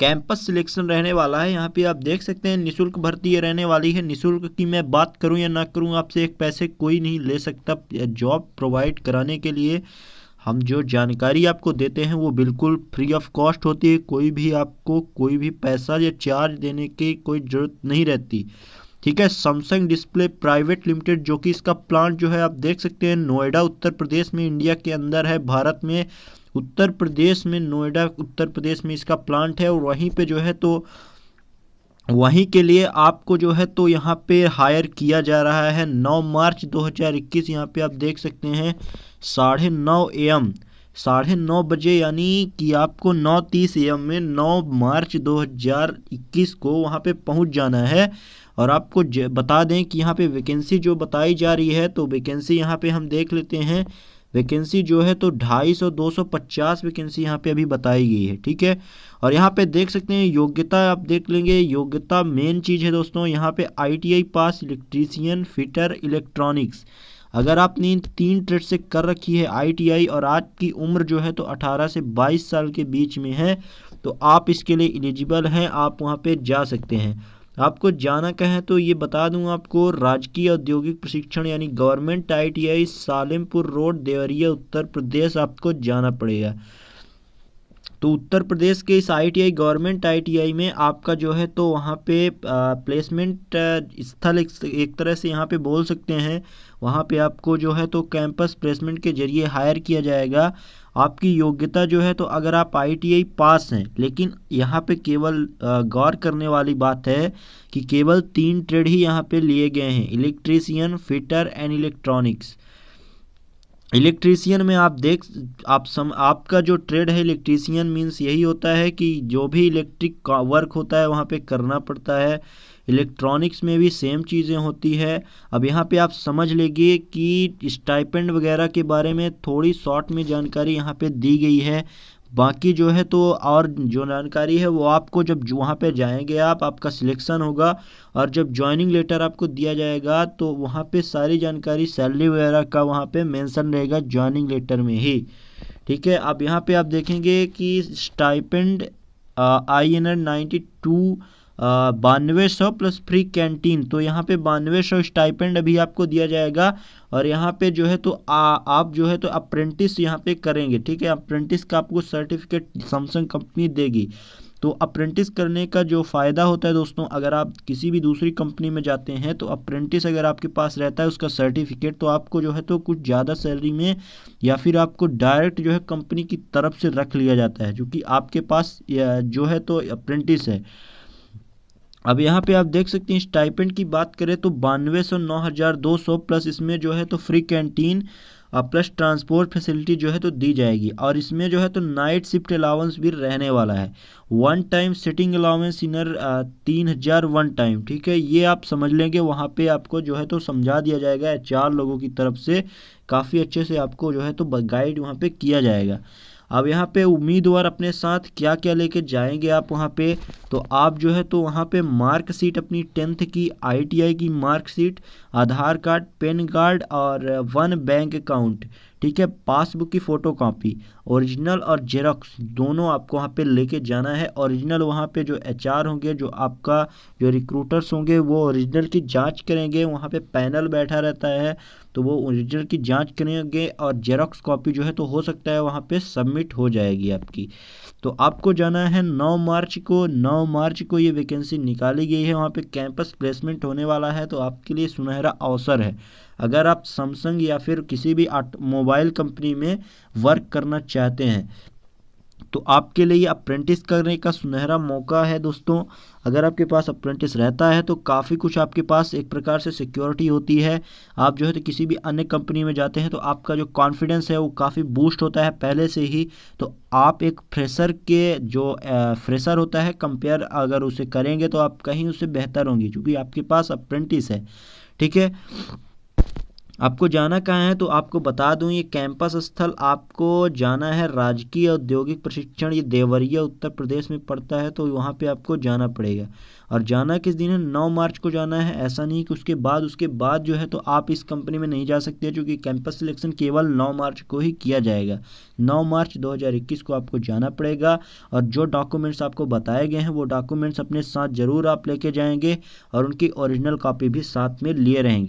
campus selection रहने वाला है यहाँ पे आप देख सकते हैं निशुल्क भर्ती ये रहने वाली है निशुल्क की मैं बात करूँ या ना करूँ आपसे एक पैसे कोई नहीं ले सकता जॉब प्रोवाइड कराने के लिए हम जो जानकारी आपको देते हैं वो बिल्कुल फ्री ऑफ कॉस्ट होती है कोई भी आपको कोई भी पैसा या चार्ज देने की कोई ज़रूरत नहीं रहती ठीक है सैमसंग डिस्प्ले प्राइवेट लिमिटेड जो कि इसका प्लांट जो है आप देख सकते हैं नोएडा उत्तर प्रदेश में इंडिया के अंदर है भारत में उत्तर प्रदेश में नोएडा उत्तर प्रदेश में इसका प्लांट है और वहीं पे जो है तो वहीं के लिए आपको जो है तो यहाँ पे हायर किया जा रहा है 9 मार्च 2021 यहाँ पर आप देख सकते हैं साढ़े नौ एम साढ़े नौ बजे यानी कि आपको नौ तीस एम में 9 मार्च 2021 को वहाँ पे पहुँच जाना है और आपको बता दें कि यहाँ पे वैकेंसी जो बताई जा रही है तो वैकेंसी यहाँ पे हम देख लेते हैं वैकेंसी जो है तो ढाई सौ दो सौ पचास वैकेंसी यहाँ पे अभी बताई गई है ठीक है और यहाँ पे देख सकते हैं योग्यता आप देख लेंगे योग्यता मेन चीज़ है दोस्तों यहाँ पे ITI pass electrician fitter electronics अगर आपने इन तीन ट्रेड से कर रखी है आईटीआई और आपकी उम्र जो है तो 18 से 22 साल के बीच में है तो आप इसके लिए एलिजिबल हैं आप वहाँ पर जा सकते हैं आपको जाना कहें तो ये बता दूं आपको राजकीय औद्योगिक प्रशिक्षण यानी government I T I Salimpur road Deoria Uttar Pradesh आपको जाना पड़ेगा तो उत्तर प्रदेश के इस आई गवर्नमेंट आई में आपका जो है तो वहाँ पे प्लेसमेंट स्थल एक, तरह से यहाँ पे बोल सकते हैं वहाँ पे आपको जो है तो कैंपस प्लेसमेंट के जरिए हायर किया जाएगा आपकी योग्यता जो है तो अगर आप आई पास हैं लेकिन यहाँ पे केवल गौर करने वाली बात है कि केवल तीन ट्रेड ही यहाँ पे लिए गए हैं electrician fitter and electronics electrician में आप देख आप सम आपका जो ट्रेड है इलेक्ट्रीशियन मीन्स यही होता है कि जो भी इलेक्ट्रिक वर्क होता है वहाँ पे करना पड़ता है इलेक्ट्रॉनिक्स में भी सेम चीज़ें होती है अब यहाँ पे आप समझ लेंगे कि स्टाइपेंड वगैरह के बारे में थोड़ी शॉर्ट में जानकारी यहाँ पे दी गई है बाकी जो है तो और जो जानकारी है वो आपको जब वहाँ पे जाएंगे आप आपका सिलेक्शन होगा और जब ज्वाइनिंग लेटर आपको दिया जाएगा तो वहाँ पे सारी जानकारी सैलरी वगैरह का वहाँ पे मेंशन रहेगा ज्वाइनिंग लेटर में ही ठीक है अब यहाँ पे आप देखेंगे कि स्टाइपेंड आई एन एड नाइन्टी टू बानवे सौ प्लस फ्री कैंटीन तो यहाँ पे बानवे सौ स्टाइपेंड अभी आपको दिया जाएगा और यहाँ पे जो है तो आ, आप जो है तो अप्रेंटिस यहाँ पे करेंगे ठीक है अप्रेंटिस का आपको सर्टिफिकेट सैमसंग कंपनी देगी तो अप्रेंटिस करने का जो फ़ायदा होता है दोस्तों अगर आप किसी भी दूसरी कंपनी में जाते हैं तो अप्रेंटिस अगर आपके पास रहता है उसका सर्टिफिकेट तो आपको जो है तो कुछ ज़्यादा सैलरी में या फिर आपको डायरेक्ट जो है कंपनी की तरफ से रख लिया जाता है क्योंकि आपके पास जो है तो अप्रेंटिस है अब यहाँ पे आप देख सकते हैं स्टाइपेंट की बात करें तो बानवे सौ नौ हज़ार दो सौ प्लस इसमें जो है तो फ्री कैंटीन और प्लस ट्रांसपोर्ट फैसिलिटी जो है तो दी जाएगी और इसमें जो है तो नाइट शिफ्ट अलाउंस भी रहने वाला है वन टाइम सिटिंग अलाउंस इनर तीन हज़ार वन टाइम ठीक है ये आप समझ लेंगे वहाँ पे आपको जो है तो समझा दिया जाएगा चार लोगों की तरफ से काफ़ी अच्छे से आपको जो है तो गाइड वहाँ पर किया जाएगा अब यहाँ पे उम्मीदवार अपने साथ क्या क्या लेके जाएंगे आप वहाँ पे तो आप जो है तो वहाँ पे मार्कशीट अपनी टेंथ की आईटीआई की marksheet Aadhaar card PAN card और वन बैंक अकाउंट ठीक है पासबुक की फ़ोटो कापी ओरिजिनल और जेरोक्स दोनों आपको वहाँ पे लेके जाना है ओरिजिनल वहाँ पे जो एचआर होंगे जो आपका जो रिक्रूटर्स होंगे वो ओरिजिनल की जांच करेंगे वहाँ पे पैनल बैठा रहता है तो वो ओरिजिनल की जांच करेंगे और जेरोक्स कॉपी जो है तो हो सकता है वहाँ पे सबमिट हो जाएगी आपकी तो आपको जाना है 9 मार्च को 9 मार्च को ये वैकेंसी निकाली गई है वहाँ पे कैंपस प्लेसमेंट होने वाला है तो आपके लिए सुनहरा अवसर है अगर आप सैमसंग या फिर किसी भी मोबाइल मोबाइल कंपनी में वर्क करना चाहते हैं तो आपके लिए अप्रेंटिस करने का सुनहरा मौका है दोस्तों अगर आपके पास अप्रेंटिस रहता है तो काफ़ी कुछ आपके पास एक प्रकार से सिक्योरिटी होती है आप जो है तो किसी भी अन्य कंपनी में जाते हैं तो आपका जो कॉन्फिडेंस है वो काफ़ी बूस्ट होता है पहले से ही तो आप एक फ्रेशर के जो फ्रेशर होता है कंपेयर अगर उसे करेंगे तो आप कहीं उससे बेहतर होंगी क्योंकि आपके पास अप्रेंटिस है ठीक है आपको जाना कहाँ है तो आपको बता दूं ये कैंपस स्थल आपको जाना है राजकीय औद्योगिक प्रशिक्षण ये देवरिया उत्तर प्रदेश में पड़ता है तो वहाँ पे आपको जाना पड़ेगा और जाना किस दिन है नौ मार्च को जाना है ऐसा नहीं कि उसके बाद उसके बाद जो है तो आप इस कंपनी में नहीं जा सकते चूँकि कैंपस सिलेक्शन केवल नौ मार्च को ही किया जाएगा नौ मार्च दो को आपको जाना पड़ेगा और जो डॉक्यूमेंट्स आपको बताए गए हैं वो डॉक्यूमेंट्स अपने साथ ज़रूर आप लेके जाएंगे और उनकी ओरिजिनल कॉपी भी साथ में लिए रहेंगे